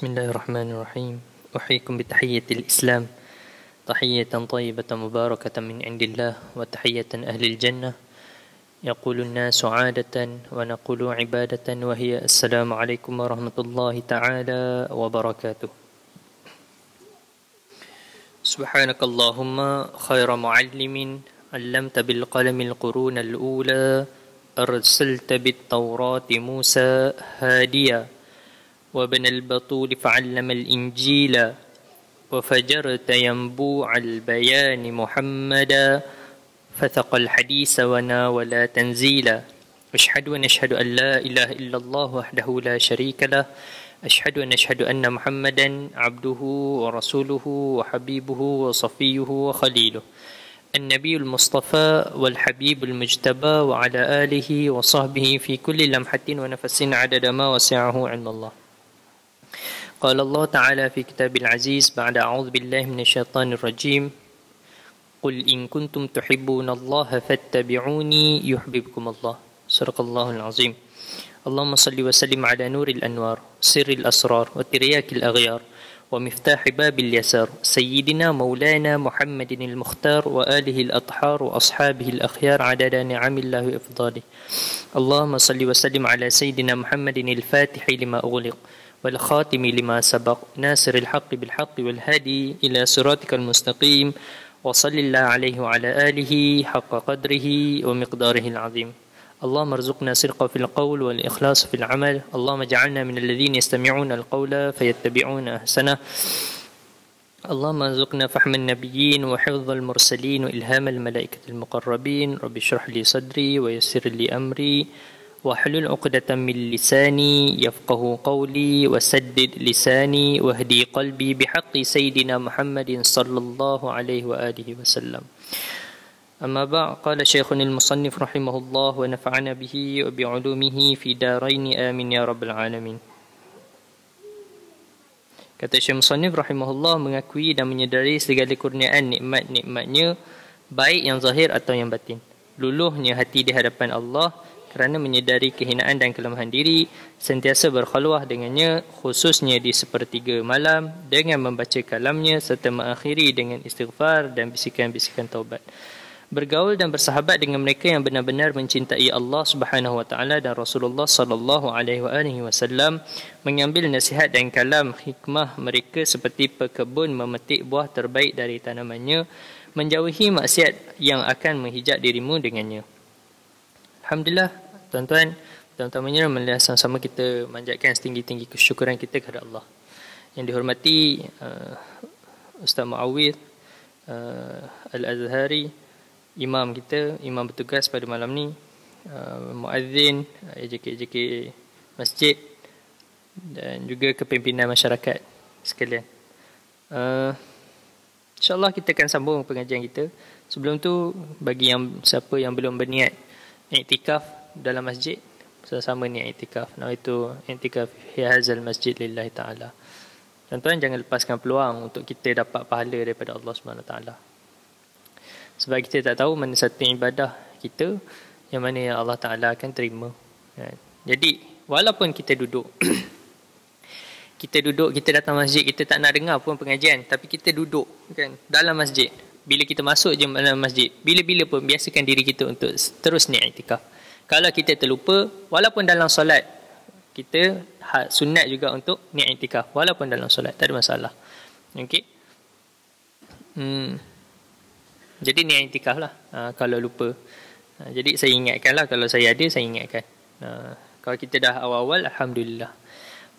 بسم الله الرحمن الرحيم أحييكم بتحية الإسلام تحية طيبة مباركة من عند الله وتحية أهل الجنة يقول الناس عادة ونقول عبادة وهي السلام عليكم ورحمة الله تعالى وبركاته سبحانك اللهم خير معلم علمت بالقلم القرون الأولى أرسلت بالتوراة موسى هاديا وابن البطول فعلم الإنجيل وفجرت ينبوع البيان محمدا فثق الحديث ولا تنزيلا أشهد أشهد أن لا إله إلا الله وحده لا شريك له أشهد أشهد أن محمدا عبده ورسوله وحبيبه وصفيه وخليله النبي المصطفى والحبيب المجتبى وعلى آله وصحبه في كل لمحة ونفس عدد ما وسعه علم الله قال الله تعالى في كتاب العزيز بعد أعوذ بالله من الشيطان الرجيم قل إن كنتم تحبون الله فاتبعوني يحببكم الله صدق الله العظيم اللهم صل وسلم على نور الأنوار سر الأسرار وترياك الأغيار ومفتاح باب اليسار سيدنا مولانا محمد المختار وآله الأطحار وأصحابه الأخيار عدد نعم الله إفضاله اللهم صل وسلم على سيدنا محمد الفاتح لما أغلق والخاتم لما سبق ناصر الحق بالحق والهادي إلى صراطك المستقيم وصل الله عليه وعلى آله حق قدره ومقداره العظيم اللهم ارزقنا سرقة في القول والإخلاص في العمل اللهم اجعلنا من الذين يستمعون القول فيتبعون أحسنه اللهم ارزقنا فحم النبيين وحفظ المرسلين وإلهام الملائكة المقربين رب اشرح لي صدري ويسر لي أمري وحلل عقدة من لساني يفقه قولي وسدد لساني واهدي قلبي بحق سيدنا محمد صلى الله عليه وآله وسلم أما بعد قال شيخ المصنف رحمه الله ونفعنا به وبعلومه في دارين آمين يا رب العالمين Kata Syekh Musanif rahimahullah mengakui dan menyedari segala kurniaan nikmat-nikmatnya baik yang zahir atau yang batin. Luluhnya hati di hadapan Allah, kerana menyedari kehinaan dan kelemahan diri sentiasa berkhulwah dengannya khususnya di sepertiga malam dengan membaca kalamnya serta mengakhiri dengan istighfar dan bisikan-bisikan taubat bergaul dan bersahabat dengan mereka yang benar-benar mencintai Allah Subhanahu wa taala dan Rasulullah sallallahu alaihi wasallam mengambil nasihat dan kalam hikmah mereka seperti pekebun memetik buah terbaik dari tanamannya menjauhi maksiat yang akan menghijat dirimu dengannya Alhamdulillah tuan-tuan Tuan-tuan melihat sama-sama kita manjatkan setinggi-tinggi kesyukuran kita kepada Allah Yang dihormati uh, Ustaz Ma'awir uh, eh, Al-Azhari Imam kita, Imam bertugas pada malam ni uh, Muazzin, AJK-AJK Masjid Dan juga kepimpinan masyarakat sekalian uh, InsyaAllah kita akan sambung pengajian kita Sebelum tu, bagi yang siapa yang belum berniat i'tikaf dalam masjid sama-sama ni i'tikaf nah itu i'tikaf fi hazal masjid lillahi taala tuan-tuan jangan lepaskan peluang untuk kita dapat pahala daripada Allah Subhanahu taala sebab kita tak tahu mana satu ibadah kita yang mana yang Allah taala akan terima kan? jadi walaupun kita duduk kita duduk kita datang masjid kita tak nak dengar pun pengajian tapi kita duduk kan dalam masjid bila kita masuk je dalam masjid bila-bila pun biasakan diri kita untuk terus niat itikaf kalau kita terlupa walaupun dalam solat kita ha, sunat juga untuk niat itikaf walaupun dalam solat tak ada masalah okey hmm jadi niat itikaf lah ha, kalau lupa ha, jadi saya ingatkan lah kalau saya ada saya ingatkan ha, kalau kita dah awal-awal alhamdulillah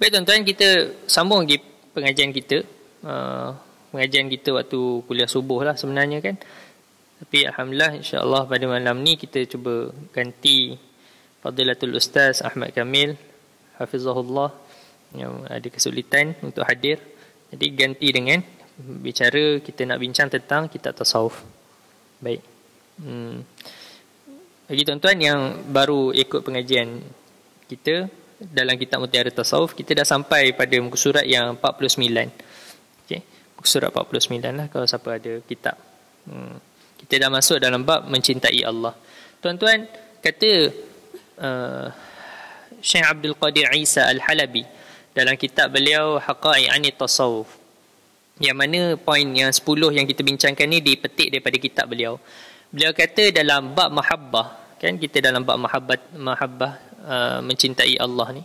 baik tuan-tuan kita sambung lagi pengajian kita uh, pengajian kita waktu kuliah subuh lah sebenarnya kan. Tapi Alhamdulillah insyaAllah pada malam ni kita cuba ganti Fadilatul Ustaz Ahmad Kamil Hafizahullah yang ada kesulitan untuk hadir. Jadi ganti dengan bicara kita nak bincang tentang kita tasawuf. Baik. Hmm. Bagi tuan-tuan yang baru ikut pengajian kita dalam kitab Mutiara Tasawuf, kita dah sampai pada muka surat yang 49 surat 49 lah kalau siapa ada kitab. Hmm. Kita dah masuk dalam bab mencintai Allah. Tuan-tuan, kata uh, Syekh Abdul Qadir Isa Al-Halabi dalam kitab beliau Haqa'i Ani Tasawuf. Yang mana poin yang 10 yang kita bincangkan ni dipetik daripada kitab beliau. Beliau kata dalam bab mahabbah, kan kita dalam bab mahabbah, mahabbah uh, mencintai Allah ni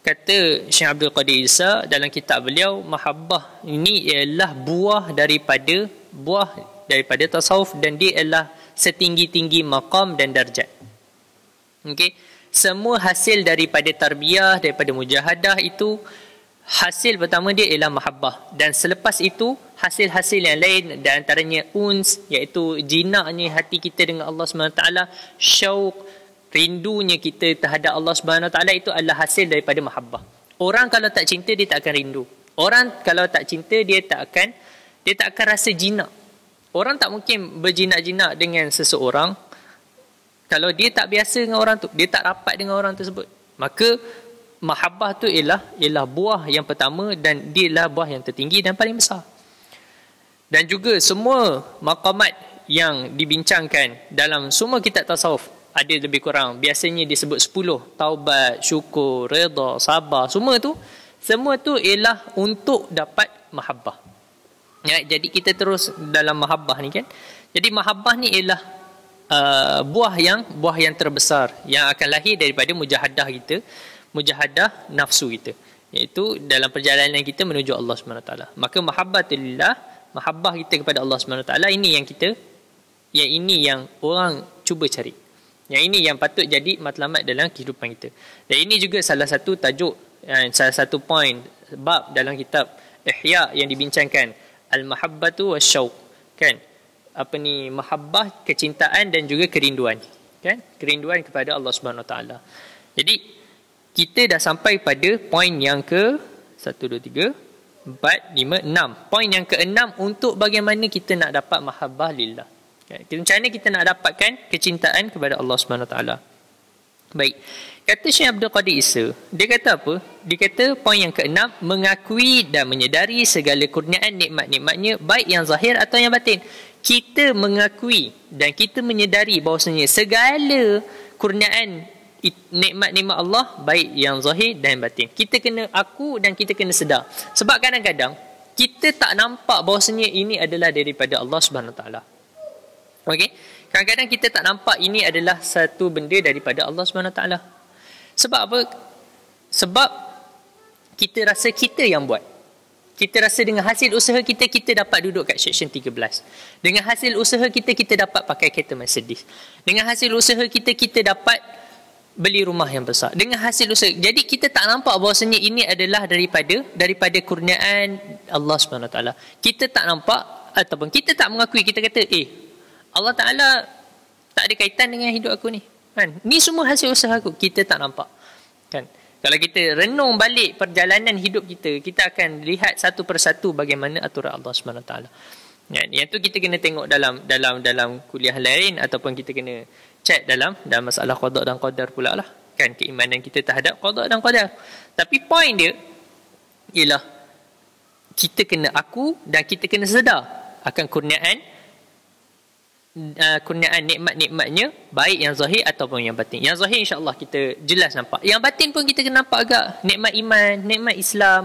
kata Syekh Abdul Qadir Isa dalam kitab beliau mahabbah ini ialah buah daripada buah daripada tasawuf dan dia ialah setinggi-tinggi maqam dan darjat okey semua hasil daripada tarbiyah daripada mujahadah itu hasil pertama dia ialah mahabbah dan selepas itu hasil-hasil yang lain dan antaranya uns iaitu jinaknya hati kita dengan Allah Subhanahu taala syauq rindunya kita terhadap Allah Subhanahu Wa Taala itu adalah hasil daripada mahabbah. Orang kalau tak cinta dia tak akan rindu. Orang kalau tak cinta dia tak akan dia tak akan rasa jinak. Orang tak mungkin berjinak-jinak dengan seseorang kalau dia tak biasa dengan orang tu, dia tak rapat dengan orang tersebut. Maka mahabbah tu ialah ialah buah yang pertama dan dia ialah buah yang tertinggi dan paling besar. Dan juga semua maqamat yang dibincangkan dalam semua kitab tasawuf ada lebih kurang biasanya disebut 10 taubat syukur redha sabar semua tu semua tu ialah untuk dapat mahabbah ya, jadi kita terus dalam mahabbah ni kan jadi mahabbah ni ialah uh, buah yang buah yang terbesar yang akan lahir daripada mujahadah kita mujahadah nafsu kita iaitu dalam perjalanan kita menuju Allah Subhanahu Taala maka mahabbatillah mahabbah kita kepada Allah Subhanahu Taala ini yang kita yang ini yang orang cuba cari yang ini yang patut jadi matlamat dalam kehidupan kita. Dan ini juga salah satu tajuk eh, salah satu point bab dalam kitab Ihya yang dibincangkan al-mahabbatu wasyauq kan apa ni mahabbah kecintaan dan juga kerinduan kan kerinduan kepada Allah Subhanahu taala jadi kita dah sampai pada point yang ke 1 2 3 4 5 6 point yang ke-6 untuk bagaimana kita nak dapat mahabbah lillah Okay. Macam mana kita nak dapatkan kecintaan kepada Allah Subhanahu Wa Taala? Baik. Kata Syekh Abdul Qadir Isa, dia kata apa? Dia kata poin yang keenam, mengakui dan menyedari segala kurniaan nikmat-nikmatnya baik yang zahir atau yang batin. Kita mengakui dan kita menyedari bahawasanya segala kurniaan nikmat-nikmat Allah baik yang zahir dan yang batin. Kita kena aku dan kita kena sedar. Sebab kadang-kadang kita tak nampak bahawasanya ini adalah daripada Allah Subhanahu Taala. Okey. Kadang-kadang kita tak nampak ini adalah satu benda daripada Allah Subhanahu taala. Sebab apa? Sebab kita rasa kita yang buat. Kita rasa dengan hasil usaha kita, kita dapat duduk kat section 13. Dengan hasil usaha kita, kita dapat pakai kereta Mercedes. Dengan hasil usaha kita, kita dapat beli rumah yang besar. Dengan hasil usaha. Jadi kita tak nampak bahawasanya ini adalah daripada daripada kurniaan Allah SWT. Kita tak nampak ataupun kita tak mengakui. Kita kata, eh Allah Ta'ala tak ada kaitan dengan hidup aku ni. Kan? Ni semua hasil usaha aku. Kita tak nampak. Kan? Kalau kita renung balik perjalanan hidup kita, kita akan lihat satu persatu bagaimana aturan Allah Subhanahu Taala. Ya, yang tu kita kena tengok dalam dalam dalam kuliah lain ataupun kita kena chat dalam dalam masalah qada dan qadar pula lah. Kan keimanan kita terhadap qada dan qadar. Tapi point dia ialah kita kena aku dan kita kena sedar akan kurniaan uh, kurniaan nikmat-nikmatnya baik yang zahir ataupun yang batin. Yang zahir insya-Allah kita jelas nampak. Yang batin pun kita kena nampak agak nikmat iman, nikmat Islam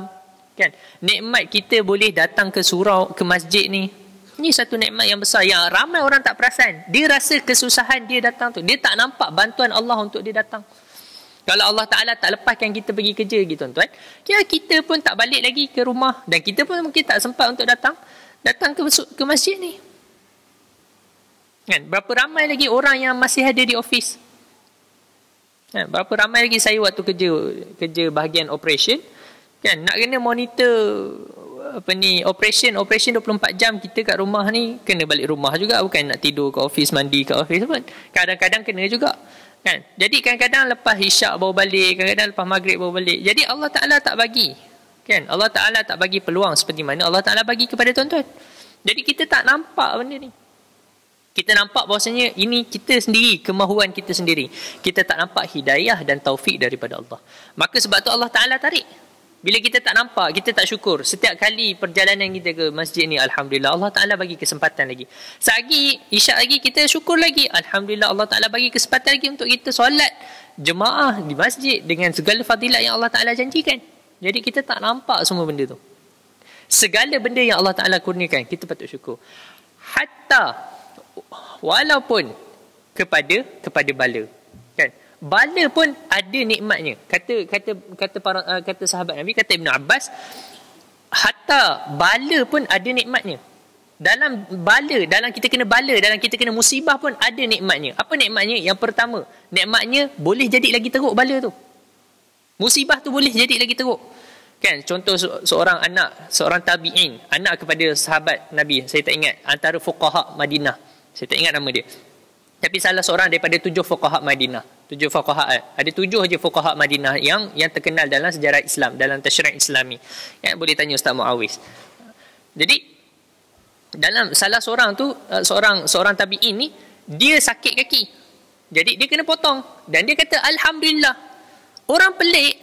kan. Nikmat kita boleh datang ke surau, ke masjid ni. Ini satu nikmat yang besar yang ramai orang tak perasan. Dia rasa kesusahan dia datang tu. Dia tak nampak bantuan Allah untuk dia datang. Kalau Allah Ta'ala tak lepaskan kita pergi kerja lagi tuan-tuan. Ya kita pun tak balik lagi ke rumah. Dan kita pun mungkin tak sempat untuk datang. Datang ke masjid ni. Kan? Berapa ramai lagi orang yang masih ada di office? Kan? Berapa ramai lagi saya waktu kerja kerja bahagian operation? Kan? Nak kena monitor apa ni operation operation 24 jam kita kat rumah ni kena balik rumah juga bukan nak tidur kat office mandi kat office pun kadang-kadang kena juga kan jadi kadang-kadang lepas isyak bawa balik kadang-kadang lepas maghrib bawa balik jadi Allah Taala tak bagi kan Allah Taala tak bagi peluang seperti mana Allah Taala bagi kepada tuan-tuan jadi kita tak nampak benda ni kita nampak bahasanya ini kita sendiri kemahuan kita sendiri kita tak nampak hidayah dan taufik daripada Allah maka sebab tu Allah Taala tarik bila kita tak nampak kita tak syukur setiap kali perjalanan kita ke masjid ni alhamdulillah Allah Taala bagi kesempatan lagi sagi isyak lagi kita syukur lagi alhamdulillah Allah Taala bagi kesempatan lagi untuk kita solat jemaah di masjid dengan segala fadilat yang Allah Taala janjikan jadi kita tak nampak semua benda tu segala benda yang Allah Taala kurniakan kita patut syukur hatta walaupun kepada kepada bala kan bala pun ada nikmatnya kata kata kata para eh, kata sahabat Nabi kata Ibnu Abbas hatta bala pun ada nikmatnya dalam bala dalam kita kena bala dalam kita kena musibah pun ada nikmatnya apa nikmatnya yang pertama nikmatnya boleh jadi lagi teruk bala tu musibah tu boleh jadi lagi teruk kan contoh seorang anak seorang tabiin anak kepada sahabat nabi saya tak ingat antara fuqaha Madinah saya tak ingat nama dia. Tapi salah seorang daripada tujuh fuqaha Madinah. Tujuh fuqaha. Eh, ada tujuh je fuqaha Madinah yang yang terkenal dalam sejarah Islam, dalam tashrih Islami. Ya, boleh tanya Ustaz Muawis. Jadi dalam salah seorang tu eh, seorang seorang tabi'in ni dia sakit kaki. Jadi dia kena potong dan dia kata alhamdulillah. Orang pelik.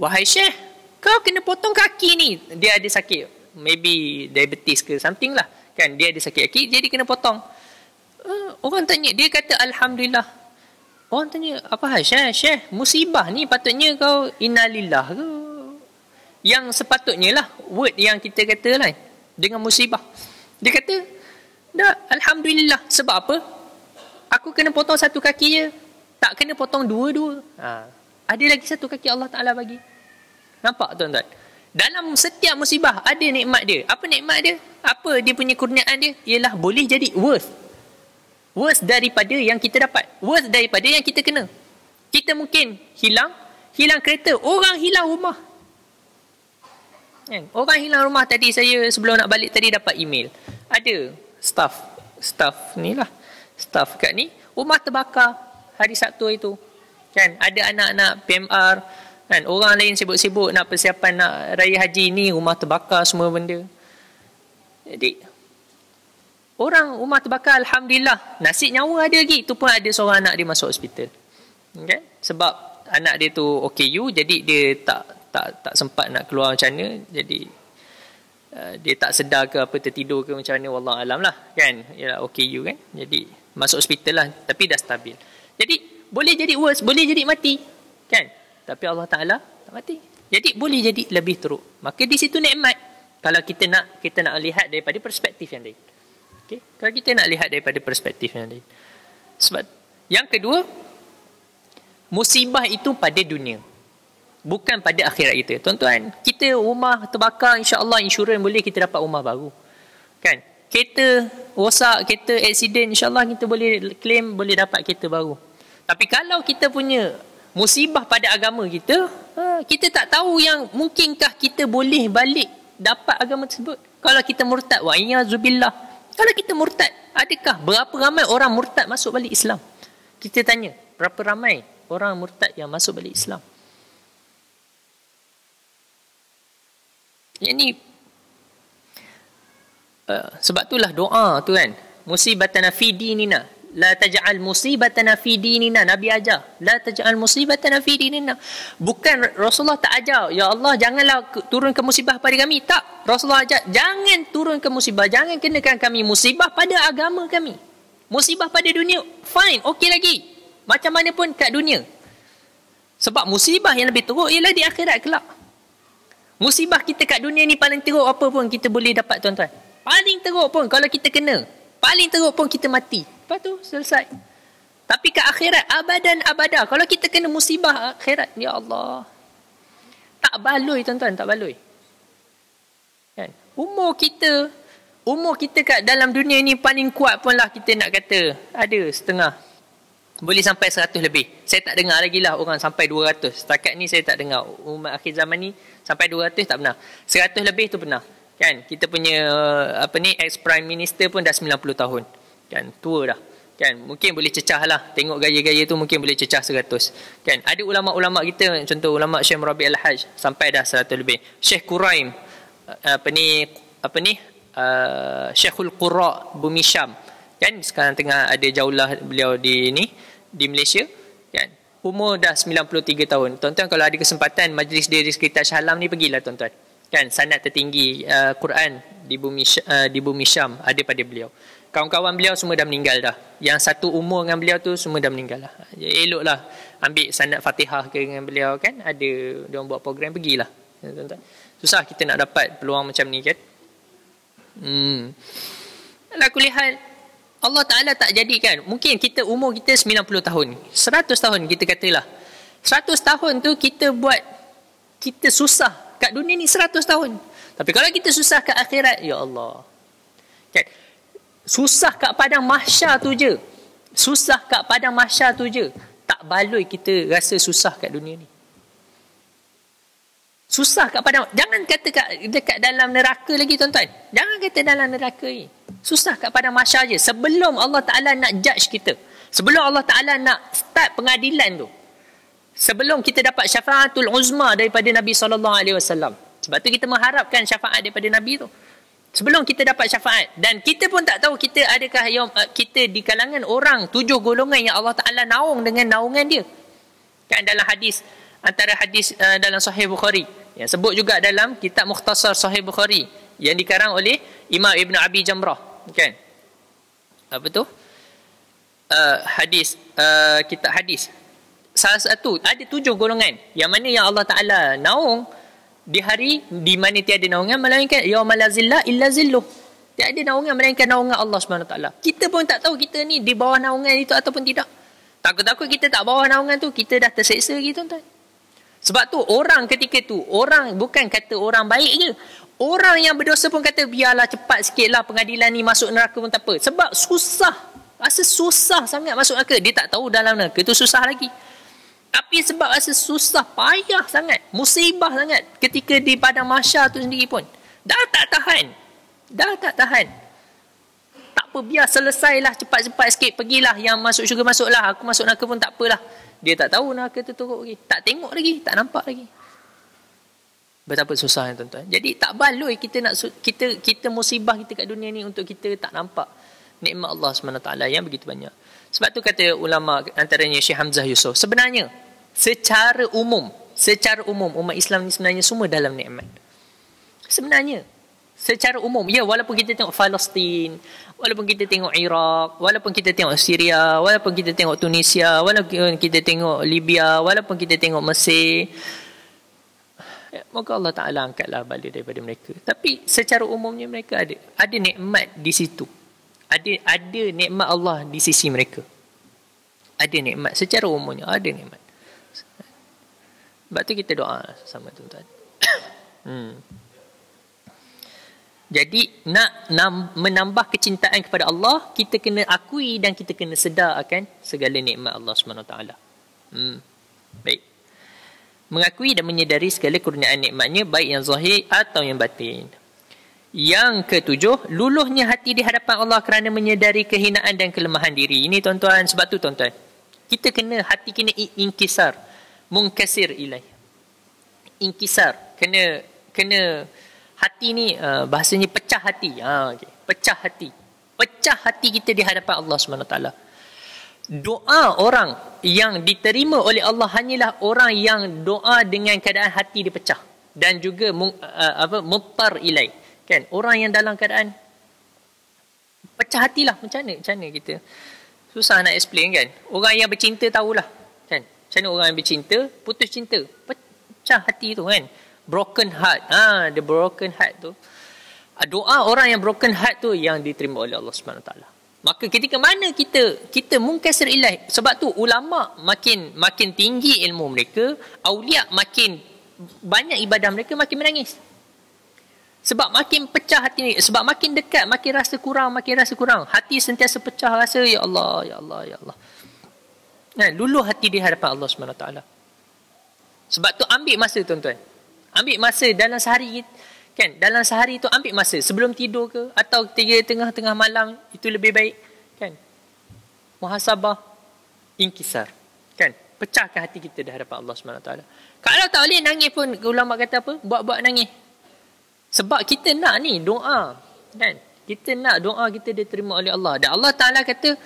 Wahai Syekh, kau kena potong kaki ni. Dia ada sakit. Maybe diabetes ke something lah kan dia ada sakit kaki jadi kena potong uh, orang tanya dia kata alhamdulillah orang tanya apa hal syekh syekh musibah ni patutnya kau innalillah ke yang sepatutnya lah word yang kita kata lah dengan musibah dia kata dah alhamdulillah sebab apa aku kena potong satu kaki je tak kena potong dua-dua ha. ada lagi satu kaki Allah Ta'ala bagi nampak tuan-tuan dalam setiap musibah ada nikmat dia. Apa nikmat dia? Apa dia punya kurniaan dia? Ialah boleh jadi worth. Worth daripada yang kita dapat. Worth daripada yang kita kena. Kita mungkin hilang. Hilang kereta. Orang hilang rumah. Kan? Orang hilang rumah tadi saya sebelum nak balik tadi dapat email. Ada staff. Staff ni lah. Staff kat ni. Rumah terbakar hari Sabtu itu. Kan? Ada anak-anak PMR. PMR Kan? Orang lain sibuk-sibuk nak persiapan nak raya haji ni, rumah terbakar semua benda. Jadi, orang rumah terbakar, Alhamdulillah, nasi nyawa ada lagi. Itu pun ada seorang anak dia masuk hospital. Okay? Sebab anak dia tu OKU, jadi dia tak tak tak sempat nak keluar macam mana. Jadi, uh, dia tak sedar ke apa, tertidur ke macam mana, Wallah alam lah. Kan? Yalah, OKU kan? Jadi, masuk hospital lah. Tapi dah stabil. Jadi, boleh jadi worse, boleh jadi mati. Kan? tapi Allah Taala tak mati. Jadi boleh jadi lebih teruk. Maka di situ nikmat kalau kita nak kita nak lihat daripada perspektif yang lain. Okey, kalau kita nak lihat daripada perspektif yang lain. Sebab yang kedua musibah itu pada dunia. Bukan pada akhirat kita. Tuan-tuan, kita rumah terbakar Insyaallah insurans boleh kita dapat rumah baru. Kan? Kereta rosak, kereta accident Insyaallah kita boleh claim boleh dapat kereta baru. Tapi kalau kita punya musibah pada agama kita, ha, kita tak tahu yang mungkinkah kita boleh balik dapat agama tersebut. Kalau kita murtad, wa'iyazubillah. Kalau kita murtad, adakah berapa ramai orang murtad masuk balik Islam? Kita tanya, berapa ramai orang murtad yang masuk balik Islam? Ini uh, sebab itulah doa tu kan. Musibatan fi dinina la taj'al musibatana fi dinina nabi ajar la taj'al musibatana fi dinina bukan rasulullah tak ajar ya Allah janganlah turun ke musibah pada kami tak rasulullah ajar jangan turun ke musibah jangan kenakan kami musibah pada agama kami musibah pada dunia fine okey lagi macam mana pun kat dunia sebab musibah yang lebih teruk ialah di akhirat kelak musibah kita kat dunia ni paling teruk apa pun kita boleh dapat tuan-tuan paling teruk pun kalau kita kena paling teruk pun kita mati Lepas tu selesai. Tapi ke akhirat abadan abada. Kalau kita kena musibah akhirat, ya Allah. Tak baloi tuan-tuan, tak baloi. Kan? Umur kita, umur kita kat dalam dunia ni paling kuat pun lah kita nak kata. Ada setengah. Boleh sampai 100 lebih. Saya tak dengar lagi lah orang sampai 200. Setakat ni saya tak dengar. Umat akhir zaman ni sampai 200 tak pernah. 100 lebih tu pernah. Kan? Kita punya uh, apa ni ex-prime minister pun dah 90 tahun kan tua dah kan mungkin boleh cecah lah tengok gaya-gaya tu mungkin boleh cecah 100 kan ada ulama-ulama kita contoh ulama Syekh Murabi al Haj sampai dah 100 lebih Syekh Quraim apa ni apa ni uh, Syekhul Qurra Bumi Syam kan sekarang tengah ada jaulah beliau di ni di Malaysia kan umur dah 93 tahun tuan-tuan kalau ada kesempatan majlis dia di sekitar Syahlam ni pergilah tuan-tuan kan sanad tertinggi uh, Quran di bumi uh, di bumi Syam ada pada beliau kawan-kawan beliau semua dah meninggal dah. Yang satu umur dengan beliau tu semua dah meninggal lah. Ya, eloklah ambil sanad fatihah ke dengan beliau kan. Ada dia buat program pergilah. Ya, tuan Susah kita nak dapat peluang macam ni kan. Hmm. Lah kulihat Allah Ta'ala tak jadikan. Mungkin kita umur kita 90 tahun. 100 tahun kita katalah. 100 tahun tu kita buat kita susah kat dunia ni 100 tahun. Tapi kalau kita susah kat akhirat, ya Allah. Kan? Okay. Susah kat padang mahsyar tu je. Susah kat padang mahsyar tu je. Tak baloi kita rasa susah kat dunia ni. Susah kat padang. Jangan kata kat, dekat dalam neraka lagi tuan-tuan. Jangan kata dalam neraka ni. Susah kat padang mahsyar je. Sebelum Allah Ta'ala nak judge kita. Sebelum Allah Ta'ala nak start pengadilan tu. Sebelum kita dapat syafaatul uzma daripada Nabi SAW. Sebab tu kita mengharapkan syafaat daripada Nabi tu sebelum kita dapat syafaat dan kita pun tak tahu kita adakah yang eh, kita di kalangan orang tujuh golongan yang Allah Taala naung dengan naungan dia kan dalam hadis antara hadis uh, dalam sahih bukhari yang sebut juga dalam kitab mukhtasar sahih bukhari yang dikarang oleh Imam Ibn Abi Jamrah kan apa tu uh, hadis uh, kitab hadis salah satu ada tujuh golongan yang mana yang Allah Taala naung di hari di mana tiada naungan melainkan ya lazilla illa zillu tiada naungan melainkan naungan Allah Subhanahu taala kita pun tak tahu kita ni di bawah naungan itu ataupun tidak takut-takut kita tak bawah naungan tu kita dah terseksa lagi tuan-tuan sebab tu orang ketika tu orang bukan kata orang baik je orang yang berdosa pun kata biarlah cepat sikitlah pengadilan ni masuk neraka pun tak apa sebab susah rasa susah sangat masuk neraka dia tak tahu dalam neraka tu susah lagi tapi sebab rasa susah, payah sangat, musibah sangat ketika di padang masyarakat tu sendiri pun. Dah tak tahan. Dah tak tahan. Tak apa, biar selesailah cepat-cepat sikit. Pergilah yang masuk syurga masuklah. Aku masuk nak pun tak apalah. Dia tak tahu neraka tu teruk lagi. Tak tengok lagi, tak nampak lagi. Betapa susahnya tuan-tuan. Jadi tak baloi kita nak kita kita musibah kita kat dunia ni untuk kita tak nampak nikmat Allah SWT yang begitu banyak. Sebab tu kata ulama antaranya Syekh Hamzah Yusof, sebenarnya secara umum, secara umum umat Islam ni sebenarnya semua dalam nikmat. Sebenarnya secara umum, ya walaupun kita tengok Palestin, walaupun kita tengok Iraq, walaupun kita tengok Syria, walaupun kita tengok Tunisia, walaupun kita tengok Libya, walaupun kita tengok Mesir, ya, Moga Allah Ta'ala angkatlah balik daripada mereka. Tapi secara umumnya mereka ada. Ada nikmat di situ ada ada nikmat Allah di sisi mereka. Ada nikmat secara umumnya ada nikmat. Sebab tu kita doa sama tuan-tuan. hmm. Jadi nak menambah kecintaan kepada Allah, kita kena akui dan kita kena sedar akan segala nikmat Allah Subhanahu taala. Hmm. Baik. Mengakui dan menyedari segala kurniaan nikmatnya baik yang zahir atau yang batin. Yang ketujuh, luluhnya hati di hadapan Allah kerana menyedari kehinaan dan kelemahan diri. Ini tuan-tuan, sebab tu tuan-tuan. Kita kena, hati kena inkisar. Mungkasir ilai. Inkisar. Kena, kena hati ni uh, bahasanya pecah hati. Ha, ah, okay. Pecah hati. Pecah hati kita di hadapan Allah SWT. Doa orang yang diterima oleh Allah hanyalah orang yang doa dengan keadaan hati dipecah. Dan juga uh, apa, mutar ilai. Kan? Orang yang dalam keadaan pecah hatilah macam mana? Macam mana kita? Susah nak explain kan? Orang yang bercinta tahulah. Kan? Macam mana orang yang bercinta putus cinta? Pecah hati tu kan? Broken heart. Ha, the broken heart tu. Ah, doa orang yang broken heart tu yang diterima oleh Allah SWT. Maka ketika mana kita kita mungkasir ilah sebab tu ulama makin makin tinggi ilmu mereka, auliak makin banyak ibadah mereka makin menangis. Sebab makin pecah hati ni, sebab makin dekat, makin rasa kurang, makin rasa kurang. Hati sentiasa pecah rasa, Ya Allah, Ya Allah, Ya Allah. Nah, kan? dulu hati di hadapan Allah SWT. Sebab tu ambil masa tuan-tuan. Ambil masa dalam sehari kan dalam sehari tu ambil masa sebelum tidur ke atau ketika tengah-tengah malam itu lebih baik kan muhasabah inkisar kan pecahkan hati kita di hadapan Allah Subhanahu taala kalau tak boleh nangis pun ulama kata apa buat-buat nangis sebab kita nak ni doa. Kan? Kita nak doa kita diterima oleh Allah. Dan Allah Ta'ala kata,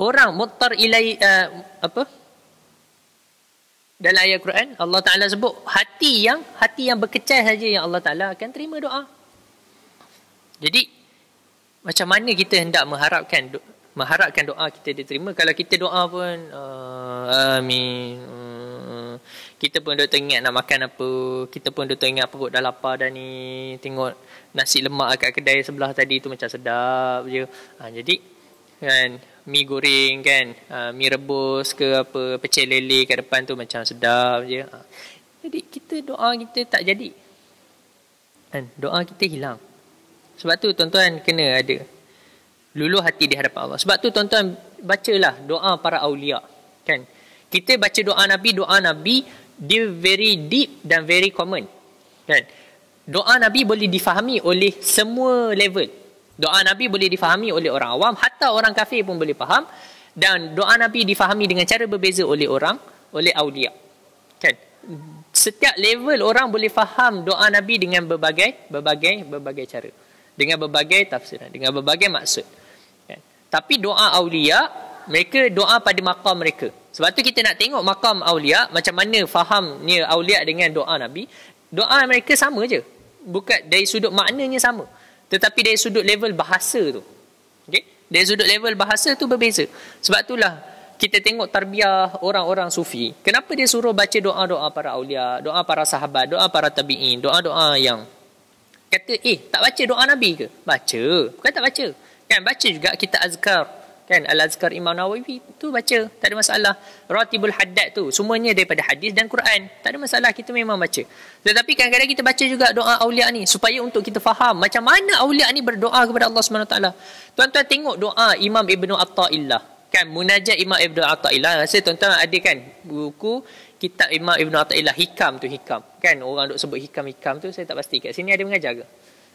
orang muttar ilai, uh, apa? Dalam ayat Quran, Allah Ta'ala sebut, hati yang hati yang berkecah saja yang Allah Ta'ala akan terima doa. Jadi, macam mana kita hendak mengharapkan doa? mengharapkan doa kita diterima kalau kita doa pun uh, amin kita pun duk teringat nak makan apa kita pun duk teringat perut dah lapar dah ni tengok nasi lemak kat kedai sebelah tadi tu macam sedap je ha, jadi kan mi goreng kan ha, ah, mi rebus ke apa pecel lele kat depan tu macam sedap je ha, jadi kita doa kita tak jadi kan doa kita hilang sebab tu tuan-tuan kena ada luluh hati di hadapan Allah sebab tu tuan-tuan bacalah doa para aulia kan kita baca doa nabi doa nabi dia very deep dan very common kan doa nabi boleh difahami oleh semua level doa nabi boleh difahami oleh orang awam hatta orang kafir pun boleh faham dan doa nabi difahami dengan cara berbeza oleh orang oleh aulia kan setiap level orang boleh faham doa nabi dengan berbagai berbagai berbagai cara dengan berbagai tafsiran dengan berbagai maksud kan? tapi doa aulia mereka doa pada makam mereka. Sebab tu kita nak tengok makam awliya macam mana fahamnya awliya dengan doa nabi. Doa mereka sama je. Bukan dari sudut maknanya sama. Tetapi dari sudut level bahasa tu. Okay, Dari sudut level bahasa tu berbeza. Sebab tu lah kita tengok tarbiyah orang-orang sufi. Kenapa dia suruh baca doa-doa para awliya, doa para sahabat, doa para tabi'in, doa-doa yang kata, "Eh, tak baca doa nabi ke?" Baca. Bukan tak baca. Kan baca juga kita azkar Kan Al-Azkar Imam Nawawi tu baca tak ada masalah. Ratibul Haddad tu semuanya daripada hadis dan Quran. Tak ada masalah kita memang baca. Tetapi kadang-kadang kita baca juga doa aulia ni supaya untuk kita faham macam mana aulia ni berdoa kepada Allah Subhanahu taala. Tuan-tuan tengok doa Imam Ibnu Athaillah. Kan munajat Imam Ibnu Athaillah rasa tuan-tuan ada kan buku kitab Imam Ibnu Athaillah Hikam tu Hikam. Kan orang duk sebut Hikam Hikam tu saya tak pasti kat sini ada mengajar ke?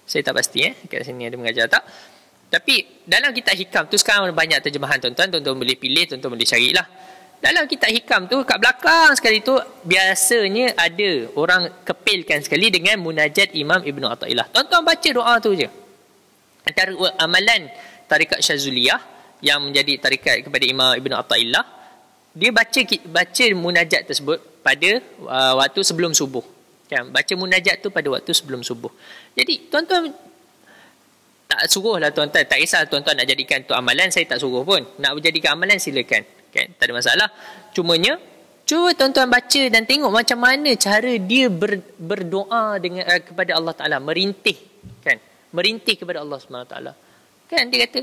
Saya tak pasti eh kat sini ada mengajar tak? Tapi dalam kitab hikam tu sekarang banyak terjemahan tuan-tuan. Tuan-tuan boleh pilih, tuan-tuan boleh carilah. Dalam kitab hikam tu kat belakang sekali tu biasanya ada orang kepilkan sekali dengan munajat Imam Ibn Atta'illah. Tuan-tuan baca doa tu je. Antara amalan tarikat Syazuliyah yang menjadi tarikat kepada Imam Ibn Atta'illah. Dia baca baca munajat tersebut pada uh, waktu sebelum subuh. Kan? Baca munajat tu pada waktu sebelum subuh. Jadi tuan-tuan tak suruhlah tuan-tuan tak kisah tuan-tuan nak jadikan tu amalan saya tak suruh pun nak jadikan amalan silakan kan tak ada masalah cumanya cuba tuan-tuan baca dan tengok macam mana cara dia ber, berdoa dengan uh, kepada Allah Taala merintih kan merintih kepada Allah SWT. kan dia kata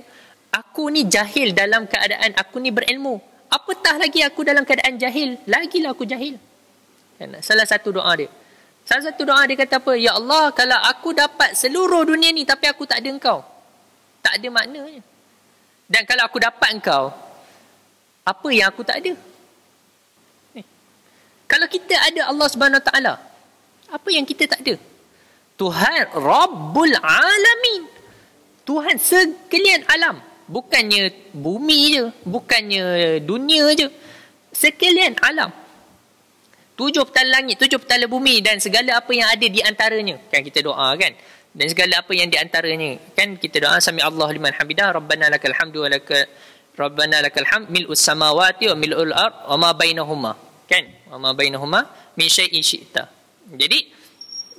aku ni jahil dalam keadaan aku ni berilmu apatah lagi aku dalam keadaan jahil lagilah aku jahil kan salah satu doa dia Salah satu doa dia kata apa? Ya Allah, kalau aku dapat seluruh dunia ni tapi aku tak ada engkau. Tak ada maknanya. Dan kalau aku dapat engkau, apa yang aku tak ada? Eh. Kalau kita ada Allah Subhanahu Wa Taala, apa yang kita tak ada? Tuhan Rabbul Alamin. Tuhan sekalian alam. Bukannya bumi je, bukannya dunia je. Sekalian alam tujuh petala langit, tujuh petala bumi dan segala apa yang ada di antaranya. Kan kita doa kan? Dan segala apa yang di antaranya. Kan kita doa sami Allah liman hamidah, Rabbana lakal hamdu wa lakal Rabbana lakal hamd mil'us samawati wa mil'ul ar wa ma bainahuma. Kan? Wa ma bainahuma min syai'in syi'ta. Jadi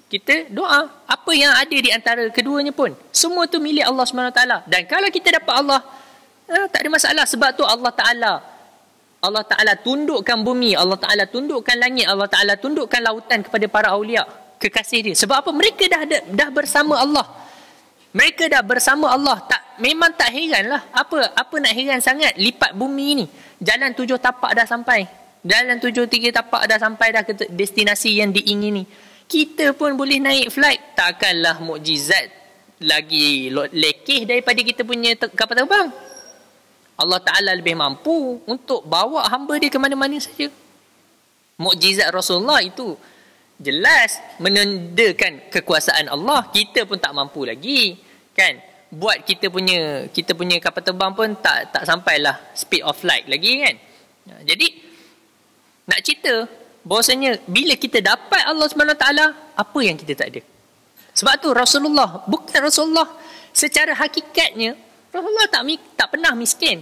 kita doa apa yang ada di antara keduanya pun semua tu milik Allah Subhanahu taala dan kalau kita dapat Allah eh, tak ada masalah sebab tu Allah taala Allah Ta'ala tundukkan bumi, Allah Ta'ala tundukkan langit, Allah Ta'ala tundukkan lautan kepada para awliya, kekasih dia. Sebab apa? Mereka dah dah bersama Allah. Mereka dah bersama Allah. Tak Memang tak heran lah. Apa, apa nak heran sangat? Lipat bumi ni. Jalan tujuh tapak dah sampai. Jalan tujuh tiga tapak dah sampai dah ke destinasi yang diingini. Kita pun boleh naik flight. Takkanlah mukjizat lagi lekeh daripada kita punya kapal terbang. Allah Ta'ala lebih mampu untuk bawa hamba dia ke mana-mana saja. Mukjizat Rasulullah itu jelas menendakan kekuasaan Allah. Kita pun tak mampu lagi. Kan? Buat kita punya kita punya kapal terbang pun tak tak sampailah speed of light lagi kan. Ha, jadi, nak cerita bahasanya bila kita dapat Allah SWT, apa yang kita tak ada? Sebab tu Rasulullah, bukan Rasulullah, secara hakikatnya Rasulullah tak tak pernah miskin.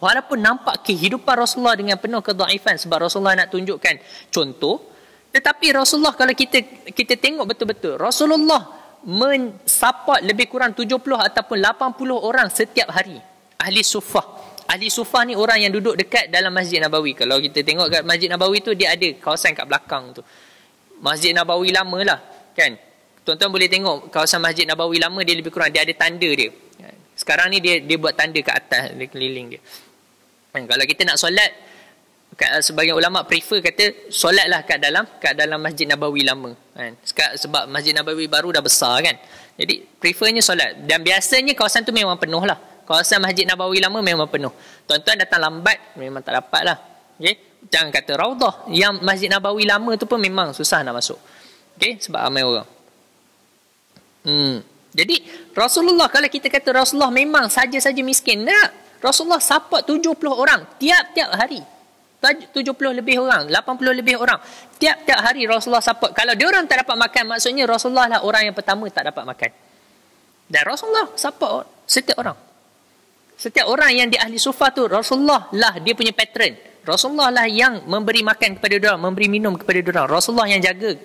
Walaupun nampak kehidupan Rasulullah dengan penuh kedaifan sebab Rasulullah nak tunjukkan contoh. Tetapi Rasulullah kalau kita kita tengok betul-betul Rasulullah mensupport lebih kurang 70 ataupun 80 orang setiap hari. Ahli sufah. Ahli sufah ni orang yang duduk dekat dalam Masjid Nabawi. Kalau kita tengok kat Masjid Nabawi tu dia ada kawasan kat belakang tu. Masjid Nabawi lama lah kan. Tuan-tuan boleh tengok kawasan Masjid Nabawi lama dia lebih kurang dia ada tanda dia sekarang ni dia dia buat tanda ke atas dia keliling dia hmm, kalau kita nak solat sebagai ulama prefer kata solatlah kat dalam kat dalam masjid nabawi lama kan hmm, sebab masjid nabawi baru dah besar kan jadi prefernya solat dan biasanya kawasan tu memang penuh lah kawasan masjid nabawi lama memang penuh tuan-tuan datang lambat memang tak dapat lah okay? jangan kata raudah yang masjid nabawi lama tu pun memang susah nak masuk okay? sebab ramai orang hmm. Jadi Rasulullah kalau kita kata Rasulullah memang saja-saja miskin tak. Rasulullah support 70 orang tiap-tiap hari. 70 lebih orang, 80 lebih orang. Tiap-tiap hari Rasulullah support. Kalau dia orang tak dapat makan, maksudnya Rasulullah lah orang yang pertama tak dapat makan. Dan Rasulullah support setiap orang. Setiap orang yang di ahli sufa tu, Rasulullah lah dia punya patron. Rasulullah lah yang memberi makan kepada dia orang, memberi minum kepada dia orang. Rasulullah yang jaga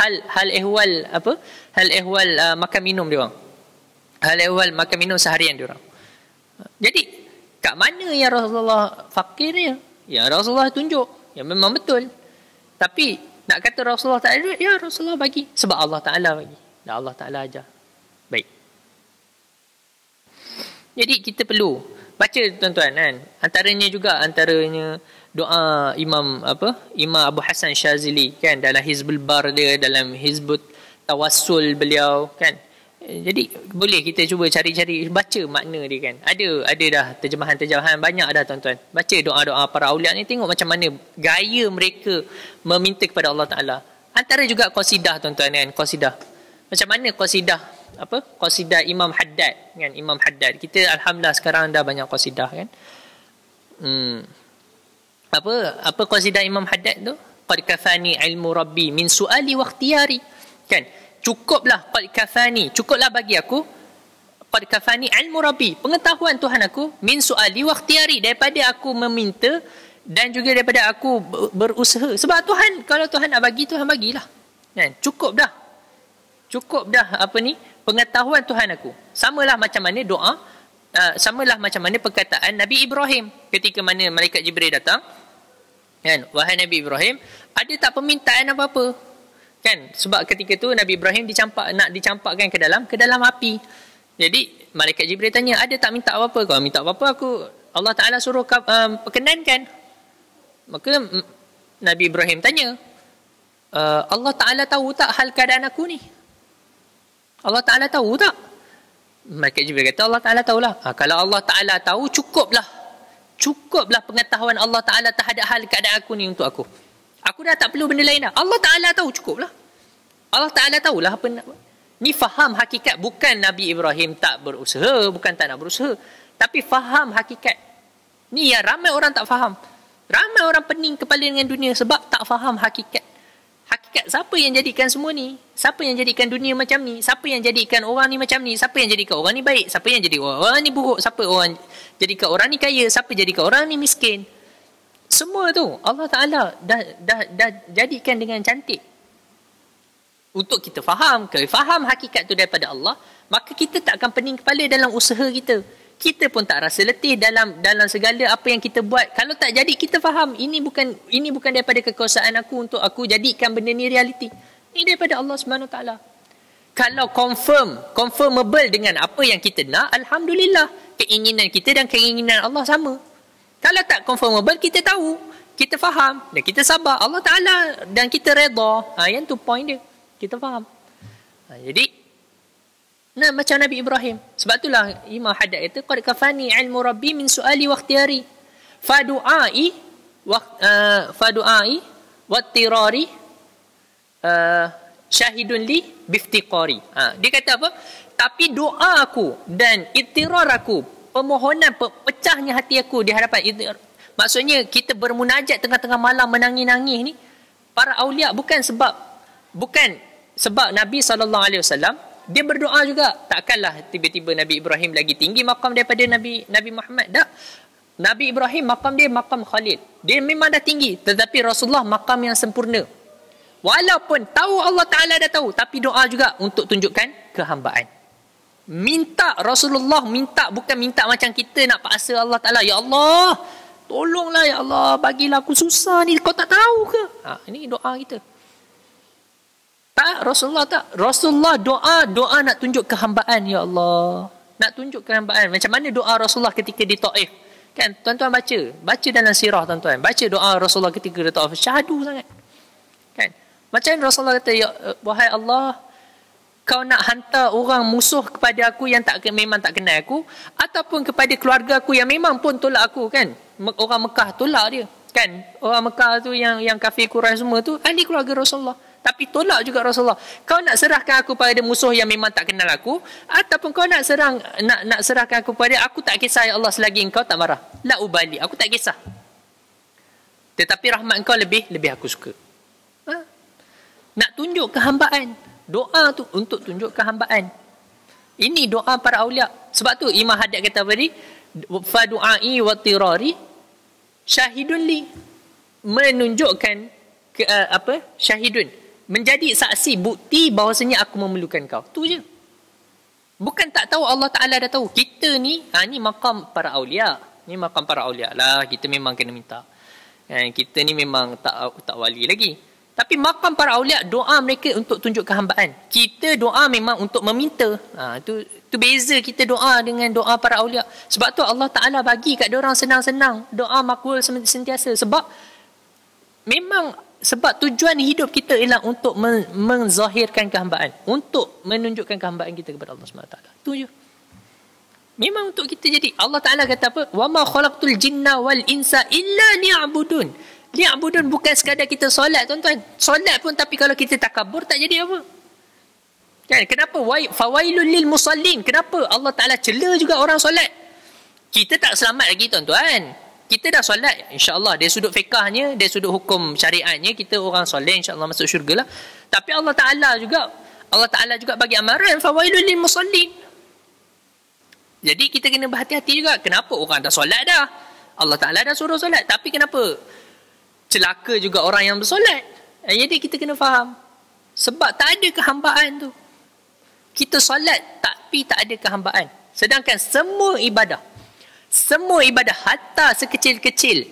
hal hal ehwal apa? Hal ehwal uh, makan minum dia orang. Hal ehwal makan minum seharian dia orang. Jadi, kat mana yang Rasulullah fakirnya? dia? Ya Rasulullah tunjuk. Ya memang betul. Tapi nak kata Rasulullah tak ada ya Rasulullah bagi. Sebab Allah Ta'ala bagi. Dan Allah Ta'ala aja. Baik. Jadi kita perlu baca tuan-tuan kan. Antaranya juga antaranya doa Imam apa Imam Abu Hassan Syazili kan dalam Hizbul Bar dia dalam Hizbut Tawassul beliau kan jadi boleh kita cuba cari-cari baca makna dia kan ada ada dah terjemahan-terjemahan banyak dah tuan-tuan baca doa-doa para aulia ni tengok macam mana gaya mereka meminta kepada Allah Taala antara juga qasidah tuan-tuan kan qasidah macam mana qasidah apa qasidah Imam Haddad kan Imam Haddad kita alhamdulillah sekarang dah banyak qasidah kan hmm apa apa qasidah Imam Haddad tu qad kafani ilmu rabbi min suali wa ikhtiyari kan cukuplah qad kafani cukuplah bagi aku qad kafani ilmu rabbi pengetahuan Tuhan aku min suali wa ikhtiyari daripada aku meminta dan juga daripada aku berusaha sebab Tuhan kalau Tuhan nak bagi Tuhan bagilah kan cukup dah cukup dah apa ni pengetahuan Tuhan aku samalah macam mana doa Uh, samalah macam mana perkataan Nabi Ibrahim ketika mana malaikat Jibril datang Kan? Wahai Nabi Ibrahim, ada tak permintaan apa-apa? Kan? Sebab ketika tu Nabi Ibrahim dicampak nak dicampakkan ke dalam ke dalam api. Jadi malaikat Jibril tanya, ada tak minta apa-apa? Kalau minta apa-apa aku Allah Taala suruh um, perkenankan. Maka Nabi Ibrahim tanya, e, Allah Taala tahu tak hal keadaan aku ni? Allah Taala tahu tak? Malaikat Jibril kata Allah Taala tahulah. Ha, kalau Allah Taala tahu cukuplah cukuplah pengetahuan Allah Ta'ala terhadap hal keadaan aku ni untuk aku. Aku dah tak perlu benda lain dah. Allah Ta'ala tahu cukuplah. Allah Ta'ala tahulah apa nak buat. Ni faham hakikat bukan Nabi Ibrahim tak berusaha, bukan tak nak berusaha. Tapi faham hakikat. Ni yang ramai orang tak faham. Ramai orang pening kepala dengan dunia sebab tak faham hakikat hakikat siapa yang jadikan semua ni siapa yang jadikan dunia macam ni siapa yang jadikan orang ni macam ni siapa yang jadikan orang ni baik siapa yang jadi orang, orang ni buruk siapa orang jadikan orang ni kaya siapa jadikan orang ni miskin semua tu Allah Taala dah dah dah jadikan dengan cantik untuk kita faham Kalau faham hakikat tu daripada Allah maka kita tak akan pening kepala dalam usaha kita kita pun tak rasa letih dalam dalam segala apa yang kita buat kalau tak jadi kita faham ini bukan ini bukan daripada kekuasaan aku untuk aku jadikan benda ni realiti ini daripada Allah Subhanahu taala kalau confirm confirmable dengan apa yang kita nak alhamdulillah keinginan kita dan keinginan Allah sama kalau tak confirmable kita tahu kita faham dan kita sabar Allah taala dan kita redha ha, yang tu point dia kita faham ha, jadi Nah, macam Nabi Ibrahim. Sebab itulah Imam Haddad kata, Qad kafani ilmu Rabbi min su'ali wa ikhtiari. Fadu'ai, wa, uh, fadu'ai, wa tirari, uh, eh, syahidun li biftiqari. Ha, dia kata apa? Tapi doa aku dan itirar aku, permohonan pecahnya hati aku di hadapan itirar. Maksudnya kita bermunajat tengah-tengah malam menangis-nangis ni, para awliya bukan sebab, bukan sebab Nabi SAW dia berdoa juga takkanlah tiba-tiba Nabi Ibrahim lagi tinggi makam daripada Nabi Nabi Muhammad tak Nabi Ibrahim makam dia makam Khalil dia memang dah tinggi tetapi Rasulullah makam yang sempurna walaupun tahu Allah Ta'ala dah tahu tapi doa juga untuk tunjukkan kehambaan minta Rasulullah minta bukan minta macam kita nak paksa Allah Ta'ala Ya Allah tolonglah Ya Allah bagilah aku susah ni kau tak tahu ke ha, ini doa kita tak, Rasulullah tak. Rasulullah doa, doa nak tunjuk kehambaan, Ya Allah. Nak tunjuk kehambaan. Macam mana doa Rasulullah ketika di ta'if? Kan, tuan-tuan baca. Baca dalam sirah, tuan-tuan. Baca doa Rasulullah ketika di ta'if. Syahadu sangat. Kan? Macam Rasulullah kata, ya, eh, Wahai Allah, kau nak hantar orang musuh kepada aku yang tak memang tak kenal aku ataupun kepada keluarga aku yang memang pun tolak aku kan orang Mekah tolak dia kan orang Mekah tu yang yang kafir Quraisy semua tu ahli keluarga Rasulullah tapi tolak juga Rasulullah kau nak serahkan aku pada musuh yang memang tak kenal aku ataupun kau nak serang nak nak serahkan aku pada aku tak kisah ya Allah selagi engkau tak marah la ubali aku tak kisah tetapi rahmat engkau lebih lebih aku suka ha? nak tunjuk kehambaan doa tu untuk tunjuk kehambaan ini doa para awliya sebab tu imam hadiat kata tadi fa du'ai wa tirari syahidun li menunjukkan ke, uh, apa syahidun menjadi saksi bukti bahawasanya aku memerlukan kau. Tu je. Bukan tak tahu Allah Taala dah tahu. Kita ni, ha ni makam para aulia. Ni makam para aulia lah. Kita memang kena minta. Ha, kita ni memang tak tak wali lagi. Tapi makam para aulia doa mereka untuk tunjuk kehambaan. Kita doa memang untuk meminta. Ha, tu tu beza kita doa dengan doa para aulia. Sebab tu Allah Taala bagi kat dia orang senang-senang doa makbul sentiasa sebab Memang sebab tujuan hidup kita ialah untuk men- menzahirkan kehambaan untuk menunjukkan kehambaan kita kepada Allah SWT itu je memang untuk kita jadi Allah Taala kata apa wama khalaqtul jinna wal insa illa liya'budun abudun bukan sekadar kita solat tuan-tuan solat pun tapi kalau kita tak kabur tak jadi apa kan kenapa fawailul lil musallin kenapa Allah Taala cela juga orang solat kita tak selamat lagi tuan-tuan kita dah solat insya Allah. Dia sudut fiqahnya dia sudut hukum syariatnya kita orang soleh Allah masuk syurga lah tapi Allah Taala juga Allah Taala juga bagi amaran fawailul lil musallin jadi kita kena berhati-hati juga kenapa orang dah solat dah Allah Taala dah suruh solat tapi kenapa celaka juga orang yang bersolat eh, jadi kita kena faham sebab tak ada kehambaan tu kita solat tapi tak ada kehambaan sedangkan semua ibadah semua ibadah hatta sekecil-kecil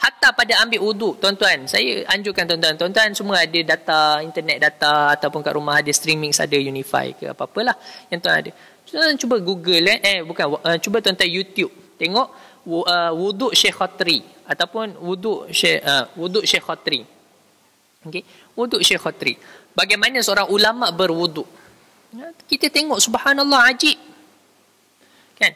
hatta pada ambil uduk tuan-tuan saya anjurkan tuan-tuan tuan-tuan semua ada data internet data ataupun kat rumah ada streaming ada unify ke apa-apalah yang tuan ada tuan cuba google eh, eh bukan uh, cuba tuan-tuan youtube tengok uh, eh, wuduk Syekh Khatri ataupun wuduk Syekh uh, eh, wuduk Syekh Khatri okey wuduk Syekh Khatri bagaimana seorang ulama berwuduk ya, kita tengok subhanallah ajib kan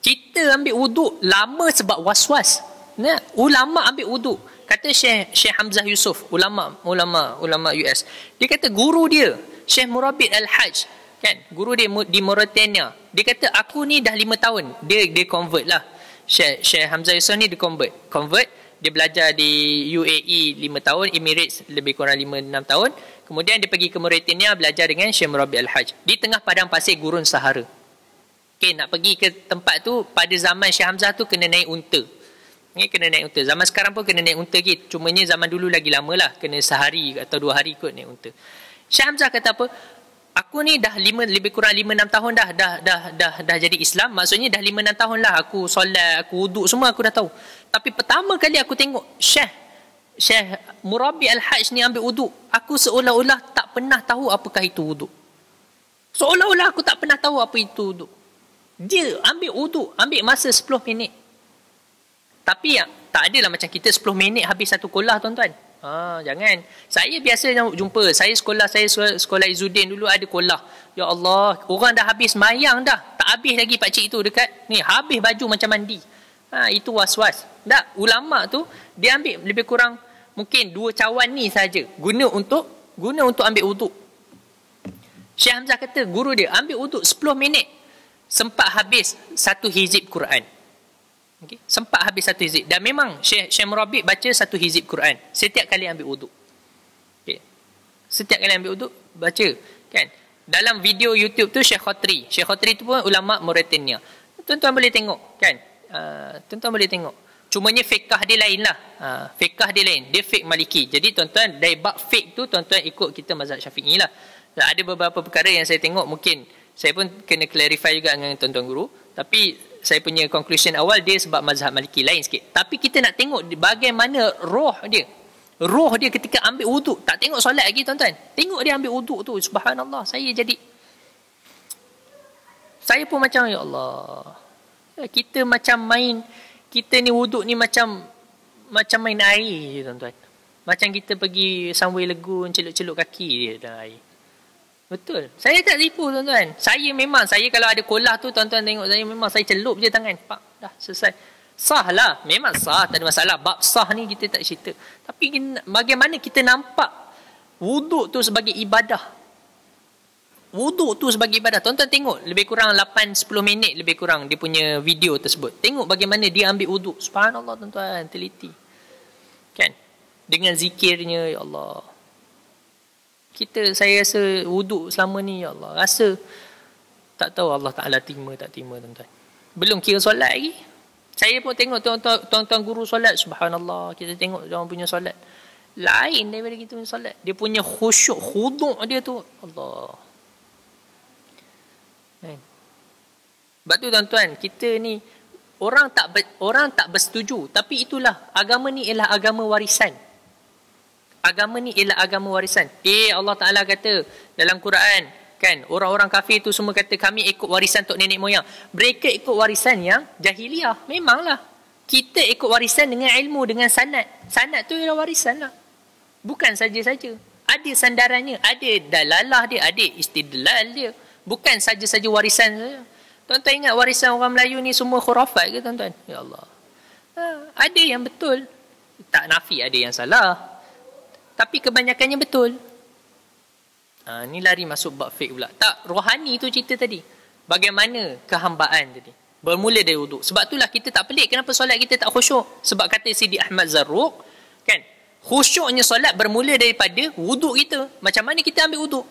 kita ambil wuduk lama sebab was-was ya? ulama ambil wuduk kata Syekh Syekh Hamzah Yusuf ulama ulama ulama US dia kata guru dia Syekh Murabit Al-Hajj kan guru dia di Mauritania dia kata aku ni dah lima tahun dia dia convert lah Syekh Syekh Hamzah Yusuf ni dia convert convert dia belajar di UAE lima tahun Emirates lebih kurang lima enam tahun kemudian dia pergi ke Mauritania belajar dengan Syekh Murabit Al-Hajj di tengah padang pasir gurun Sahara okay, nak pergi ke tempat tu pada zaman Syekh Hamzah tu kena naik unta ni ya, kena naik unta zaman sekarang pun kena naik unta gitu ni zaman dulu lagi lama lah kena sehari atau dua hari kot naik unta Syekh Hamzah kata apa aku ni dah lima, lebih kurang 5-6 tahun dah dah, dah dah dah dah jadi Islam maksudnya dah 5-6 tahun lah aku solat aku wuduk semua aku dah tahu tapi pertama kali aku tengok Syekh Syekh Murabi Al-Hajj ni ambil wuduk aku seolah-olah tak pernah tahu apakah itu wuduk seolah-olah aku tak pernah tahu apa itu wuduk dia ambil uduk, ambil masa 10 minit. Tapi yang tak adalah macam kita 10 minit habis satu kolah tuan-tuan. Ha, jangan. Saya biasa jumpa, saya sekolah, saya sekolah izudin dulu ada kolah. Ya Allah, orang dah habis mayang dah. Tak habis lagi pakcik itu dekat. Ni, habis baju macam mandi. Ha, itu was-was. Tak, ulama tu dia ambil lebih kurang mungkin dua cawan ni saja guna untuk guna untuk ambil wuduk. Syekh Hamzah kata guru dia ambil wuduk 10 minit sempat habis satu hizib Quran. Okay. Sempat habis satu hizib. Dan memang Syekh, Syekh Murabi baca satu hizib Quran. Setiap kali ambil uduk. Okay. Setiap kali ambil uduk, baca. Kan? Dalam video YouTube tu Syekh Khotri. Syekh Khotri tu pun ulama Mauritania. Tuan-tuan boleh tengok. kan? Uh, tuan-tuan boleh tengok. Cumanya fiqah dia lain lah. Uh, fiqah dia lain. Dia fiqh maliki. Jadi tuan-tuan, dari bab fiqh tu, tuan-tuan ikut kita mazhab syafi'i lah. ada beberapa perkara yang saya tengok mungkin saya pun kena clarify juga dengan tuan-tuan guru tapi saya punya conclusion awal dia sebab mazhab maliki lain sikit tapi kita nak tengok bagaimana roh dia roh dia ketika ambil wuduk tak tengok solat lagi tuan-tuan tengok dia ambil wuduk tu subhanallah saya jadi saya pun macam ya Allah ya, kita macam main kita ni wuduk ni macam macam main air je tuan-tuan macam kita pergi somewhere legun celuk-celuk kaki dia dalam air Betul. Saya tak tipu tuan-tuan. Saya memang, saya kalau ada kolah tu, tuan-tuan tengok saya, memang saya celup je tangan. Pak, dah selesai. Sah lah. Memang sah. Tak ada masalah. Bab sah ni kita tak cerita. Tapi bagaimana kita nampak wuduk tu sebagai ibadah? Wuduk tu sebagai ibadah. Tuan-tuan tengok lebih kurang 8-10 minit lebih kurang dia punya video tersebut. Tengok bagaimana dia ambil wuduk. Subhanallah tuan-tuan. Teliti. Kan? Dengan zikirnya, Ya Allah kita saya rasa wuduk selama ni ya Allah rasa tak tahu Allah Taala terima tak terima tuan-tuan belum kira solat lagi saya pun tengok tuan-tuan guru solat subhanallah kita tengok dia punya solat lain daripada kita punya solat dia punya khusyuk khuduk dia tu Allah Hmm. Sebab tu tuan-tuan, kita ni orang tak orang tak bersetuju, tapi itulah agama ni ialah agama warisan agama ni ialah agama warisan. Eh Allah Taala kata dalam Quran kan orang-orang kafir tu semua kata kami ikut warisan tok nenek moyang. Mereka ikut warisan yang jahiliah. Memanglah. Kita ikut warisan dengan ilmu, dengan sanat. Sanat tu ialah warisan lah. Bukan saja-saja. Ada sandarannya. Ada dalalah dia. Ada istidlal dia. Bukan saja-saja warisan saja. Tuan-tuan ingat warisan orang Melayu ni semua khurafat ke tuan-tuan? Ya Allah. Ha, ada yang betul. Tak nafi ada yang salah tapi kebanyakannya betul. Ha, ni lari masuk bab fake pula. Tak, rohani tu cerita tadi. Bagaimana kehambaan tadi. Bermula dari wuduk. Sebab itulah kita tak pelik kenapa solat kita tak khusyuk. Sebab kata Sidi Ahmad Zarruq, kan? Khusyuknya solat bermula daripada wuduk kita. Macam mana kita ambil wuduk?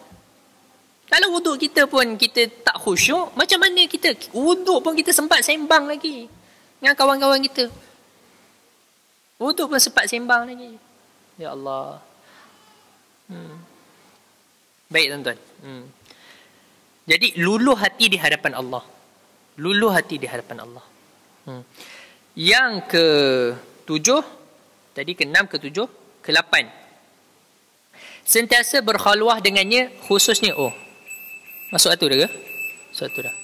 Kalau wuduk kita pun kita tak khusyuk, macam mana kita wuduk pun kita sempat sembang lagi dengan kawan-kawan kita. Wuduk pun sempat sembang lagi. Ya Allah. Hmm. Baik tuan-tuan. Hmm. Jadi luluh hati di hadapan Allah. Luluh hati di hadapan Allah. Hmm. Yang ke tujuh. Tadi ke enam, ke tujuh, ke lapan. Sentiasa berkhaluah dengannya khususnya. Oh. Masuk satu dah ke? Masuk satu dah.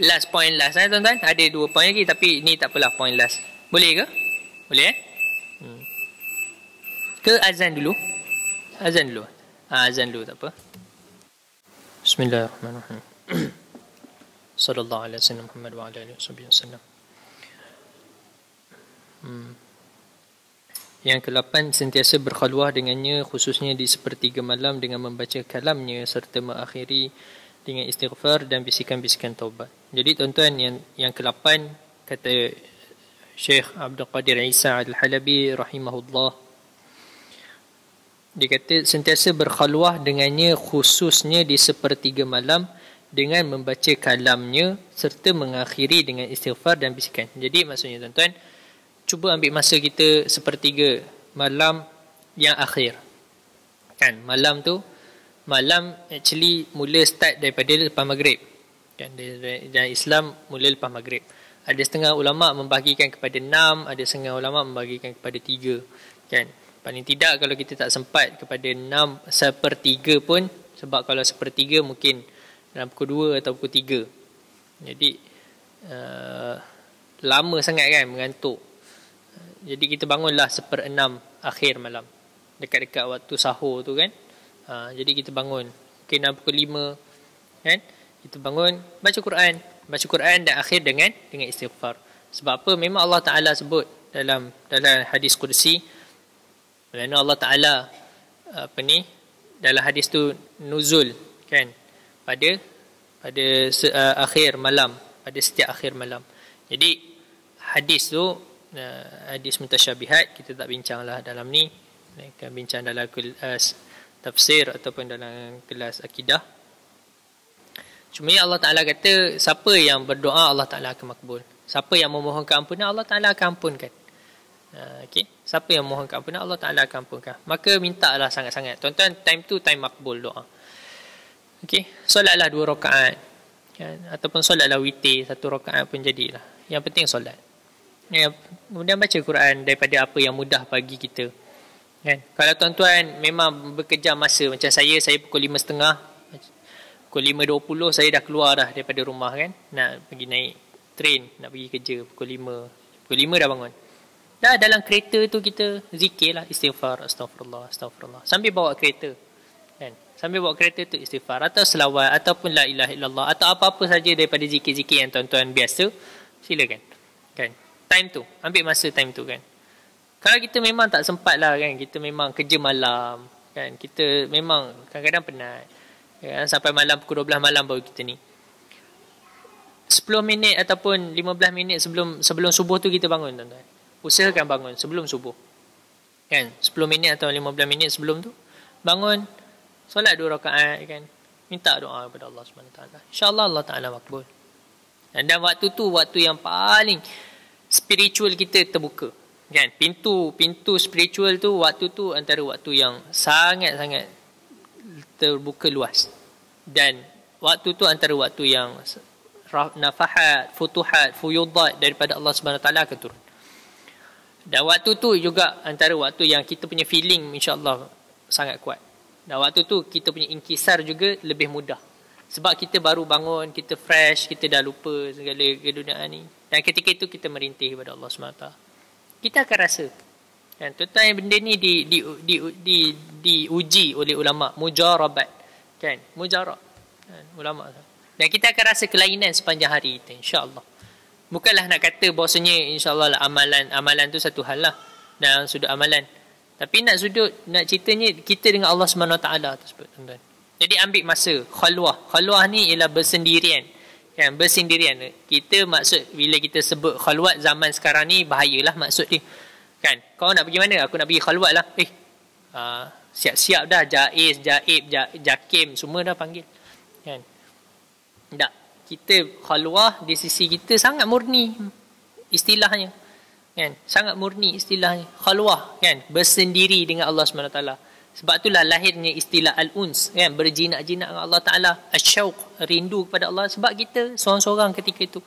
Last point last eh, tuan-tuan. Ada dua point lagi tapi ni tak apalah point last. Boleh ke? Boleh eh? Hmm. Ke azan dulu. Hmm azan dulu. Ha, azan dulu tak apa. Bismillahirrahmanirrahim. Sallallahu alaihi wasallam Muhammad wa alaihi wasallam. Hmm. Yang yang kelapan sentiasa berkhaluah dengannya khususnya di sepertiga malam dengan membaca kalamnya serta mengakhiri dengan istighfar dan bisikan-bisikan taubat. Jadi tuan-tuan yang yang kelapan kata Syekh Abdul Qadir Isa Al-Halabi rahimahullah dia kata sentiasa berkhaluah dengannya khususnya di sepertiga malam dengan membaca kalamnya serta mengakhiri dengan istighfar dan bisikan. Jadi maksudnya tuan-tuan, cuba ambil masa kita sepertiga malam yang akhir. Kan, malam tu malam actually mula start daripada lepas maghrib. Kan, dan Islam mula lepas maghrib. Ada setengah ulama membahagikan kepada enam, ada setengah ulama membahagikan kepada tiga. Kan, Paling tidak kalau kita tak sempat kepada 6 sepertiga pun sebab kalau sepertiga mungkin dalam pukul 2 atau pukul 3. Jadi uh, lama sangat kan mengantuk. Jadi kita bangunlah seper enam akhir malam. Dekat-dekat waktu sahur tu kan. Uh, jadi kita bangun. Mungkin dalam pukul 5 kan. Kita bangun baca Quran. Baca Quran dan akhir dengan dengan istighfar. Sebab apa? Memang Allah Ta'ala sebut dalam dalam hadis kursi. Kerana Allah Ta'ala apa ni dalam hadis tu nuzul kan pada pada se, uh, akhir malam pada setiap akhir malam. Jadi hadis tu uh, hadis mutasyabihat kita tak bincanglah dalam ni. Kita bincang dalam kelas uh, tafsir ataupun dalam kelas akidah. Cuma Allah Ta'ala kata siapa yang berdoa Allah Ta'ala akan makbul. Siapa yang memohonkan ampunan Allah Ta'ala akan ampunkan. Uh, okay. Siapa yang mohon keampunan Allah Ta'ala akan ampunkan Maka lah sangat-sangat Tuan-tuan time tu time makbul doa Okay lah dua rakaat ya. Ataupun lah witi Satu rakaat pun jadilah Yang penting solat ya. Kemudian baca Quran Daripada apa yang mudah bagi kita kan? Ya. Kalau tuan-tuan memang bekerja masa Macam saya, saya pukul lima setengah, Pukul lima dua puluh, saya dah keluar dah daripada rumah kan Nak pergi naik train Nak pergi kerja pukul lima, Pukul lima dah bangun Dah dalam kereta tu kita zikir lah istighfar, astaghfirullah, astaghfirullah. Sambil bawa kereta. Kan? Sambil bawa kereta tu istighfar atau selawat ataupun la ilaha illallah atau apa-apa saja daripada zikir-zikir yang tuan-tuan biasa. Silakan. Kan? Time tu. Ambil masa time tu kan. Kalau kita memang tak sempat lah kan. Kita memang kerja malam. kan Kita memang kadang-kadang penat. Kan? Sampai malam pukul 12 malam baru kita ni. 10 minit ataupun 15 minit sebelum sebelum subuh tu kita bangun tuan-tuan usahakan bangun sebelum subuh. Kan? 10 minit atau 15 minit sebelum tu bangun solat dua rakaat kan. Minta doa kepada Allah Subhanahu taala. Insya-Allah Allah taala makbul. Dan, dan waktu tu waktu yang paling spiritual kita terbuka. Kan? Pintu pintu spiritual tu waktu tu antara waktu yang sangat-sangat terbuka luas. Dan waktu tu antara waktu yang nafahat, futuhat, fuyudat daripada Allah Subhanahu taala akan turun. Dan waktu tu juga antara waktu yang kita punya feeling insyaallah sangat kuat. Dan waktu tu kita punya inkisar juga lebih mudah. Sebab kita baru bangun, kita fresh, kita dah lupa segala keduniaan ni. Dan ketika itu kita merintih kepada Allah SWT. Kita akan rasa. Dan tuan benda ni di, di, di, di, diuji di oleh ulama. Mujarabat. Kan? Mujarab. Kan? Ulama. Dan kita akan rasa kelainan sepanjang hari itu. InsyaAllah bukanlah nak kata bahawasanya insyaallah lah amalan amalan tu satu hal lah dalam sudut amalan tapi nak sudut nak ceritanya kita dengan Allah Subhanahu taala tersebut tuan-tuan jadi ambil masa khalwah khalwah ni ialah bersendirian kan bersendirian kita maksud bila kita sebut khalwat zaman sekarang ni bahayalah maksud dia kan kau nak pergi mana aku nak pergi khalwat lah eh ha, siap-siap dah jaiz jaib ja, jakim semua dah panggil kan tak kita khalwah di sisi kita sangat murni istilahnya kan sangat murni istilahnya khalwah kan bersendiri dengan Allah Subhanahu taala sebab itulah lahirnya istilah al-uns kan berjinak-jinak dengan Allah taala asyauq rindu kepada Allah sebab kita seorang-seorang ketika itu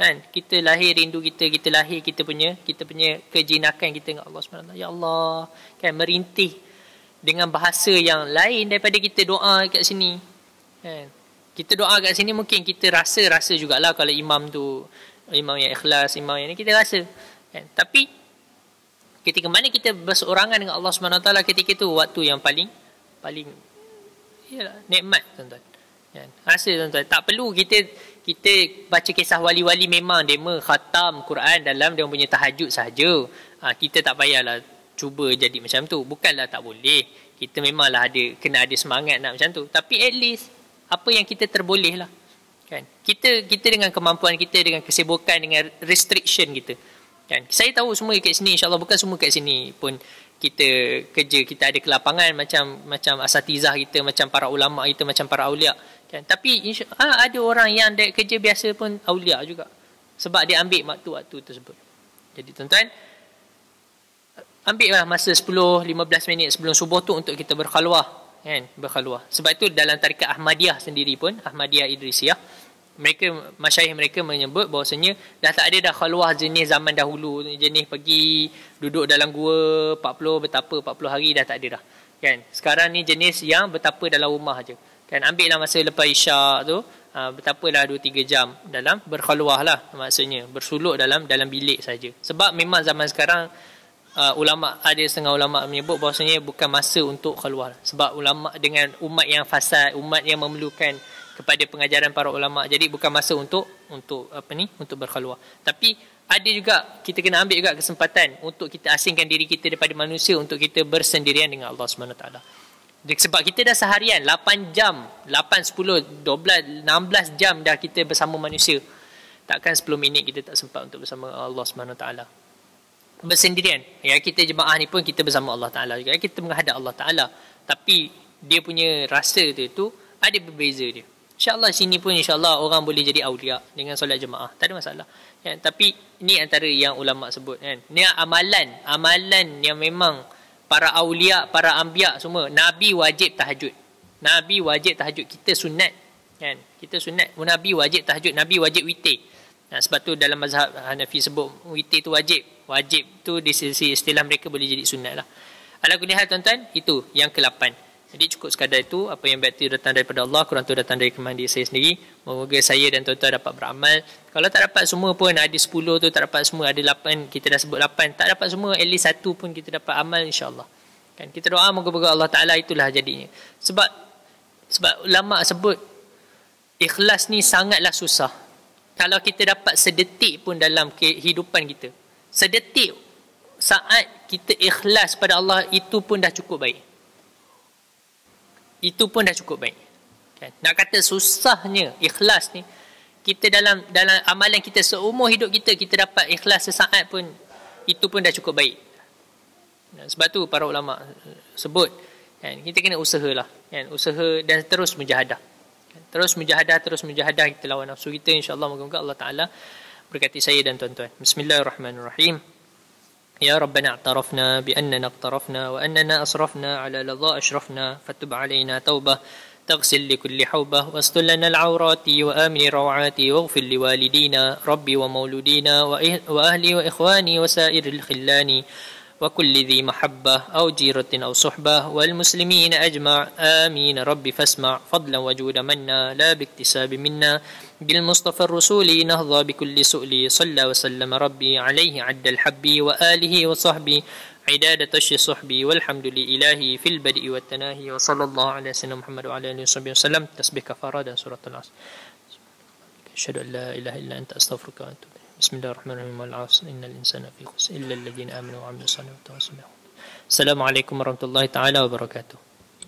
kan kita lahir rindu kita kita lahir kita punya kita punya kejinakan kita dengan Allah Subhanahu taala ya Allah kan merintih dengan bahasa yang lain daripada kita doa kat sini kan kita doa kat sini mungkin kita rasa-rasa jugalah kalau imam tu imam yang ikhlas imam yang ni kita rasa kan? tapi ketika mana kita berseorangan dengan Allah Subhanahu taala ketika itu waktu yang paling paling ialah nikmat tuan-tuan kan rasa tuan-tuan tak perlu kita kita baca kisah wali-wali memang dia khatam Quran dalam dia punya tahajud sahaja ha, kita tak payahlah cuba jadi macam tu bukanlah tak boleh kita memanglah ada kena ada semangat nak macam tu tapi at least apa yang kita terboleh lah kan kita kita dengan kemampuan kita dengan kesibukan dengan restriction kita kan saya tahu semua kat sini insyaallah bukan semua kat sini pun kita kerja kita ada kelapangan macam macam asatizah kita macam para ulama kita macam para aulia kan tapi insya, ha, ada orang yang dek kerja biasa pun aulia juga sebab dia ambil waktu-waktu tersebut jadi tuan-tuan ambillah masa 10 15 minit sebelum subuh tu untuk kita berkhalwah kan berkhaluah sebab itu dalam tarikat Ahmadiyah sendiri pun Ahmadiyah Idrisiyah mereka masyayikh mereka menyebut bahawasanya dah tak ada dah khaluah jenis zaman dahulu jenis pergi duduk dalam gua 40 betapa 40 hari dah tak ada dah kan sekarang ni jenis yang betapa dalam rumah aje kan ambil lah masa lepas isyak tu ha, betapa lah 2 3 jam dalam berkhaluah lah maksudnya bersuluk dalam dalam bilik saja sebab memang zaman sekarang uh, ulama ada setengah ulama menyebut bahawasanya bukan masa untuk keluar sebab ulama dengan umat yang fasad umat yang memerlukan kepada pengajaran para ulama jadi bukan masa untuk untuk apa ni untuk berkeluar tapi ada juga kita kena ambil juga kesempatan untuk kita asingkan diri kita daripada manusia untuk kita bersendirian dengan Allah Subhanahu taala sebab kita dah seharian 8 jam 8 10 12 16 jam dah kita bersama manusia takkan 10 minit kita tak sempat untuk bersama Allah Subhanahu taala bersendirian. Ya kita jemaah ni pun kita bersama Allah Taala juga. Ya, kita menghadap Allah Taala. Tapi dia punya rasa dia tu ada berbeza dia. Insya-Allah sini pun insya-Allah orang boleh jadi auliya dengan solat jemaah. Tak ada masalah. Ya, tapi ini antara yang ulama sebut kan. Ni amalan, amalan yang memang para auliya, para anbiya semua, nabi wajib tahajud. Nabi wajib tahajud kita sunat kan. Kita sunat. Nabi wajib tahajud, nabi wajib witir. Ha, sebab tu dalam mazhab Hanafi sebut witir tu wajib. Wajib tu di sisi istilah mereka boleh jadi sunat lah. Alakulih hal tuan-tuan, itu yang ke-8. Jadi cukup sekadar itu, apa yang berarti datang daripada Allah, kurang tu datang dari kemandi saya sendiri. Moga saya dan tuan-tuan dapat beramal. Kalau tak dapat semua pun, ada 10 tu tak dapat semua, ada 8, kita dah sebut 8. Tak dapat semua, at least satu pun kita dapat amal insyaAllah. Kan? Kita doa moga-moga Allah Ta'ala itulah jadinya. Sebab sebab ulama sebut, ikhlas ni sangatlah susah kalau kita dapat sedetik pun dalam kehidupan kita sedetik saat kita ikhlas pada Allah itu pun dah cukup baik itu pun dah cukup baik okay. nak kata susahnya ikhlas ni kita dalam dalam amalan kita seumur hidup kita kita dapat ikhlas sesaat pun itu pun dah cukup baik sebab tu para ulama sebut kan kita kena usahalah kan usaha dan terus menjahadah Terus mujahadah, terus mujahadah kita lawan nafsu kita. InsyaAllah moga-moga Allah Ta'ala berkati saya dan tuan-tuan. Bismillahirrahmanirrahim. يا ربنا اعترفنا بأننا اقترفنا وأننا أسرفنا على لظى أشرفنا فتب علينا توبة تغسل لكل حوبة واستل لنا العورات وآمن روعاتي واغفر لوالدينا ربي ومولودينا وأهلي وإخواني وسائر الخلاني وكل ذي محبة أو جيرة أو صحبة والمسلمين أجمع آمين رب فاسمع فضلا وجود منا لا باكتساب منا بالمصطفى الرسول نهضى بكل سؤل صلى وسلم ربي عليه عد الحب وآله وصحبي عداد تش صحبي والحمد لله في البدء والتناهي وصلى الله على سيدنا محمد وعلى آله وصحبه وسلم تسبيح كفارة سورة العصر أشهد أن لا إله إلا أنت أستغفرك وأتوب بسم الله الرحمن الرحيم والعصر إن الإنسان في خسر إلا الذين آمنوا وعملوا الصالحات وتواصوا بالحق السلام عليكم ورحمة الله تعالى وبركاته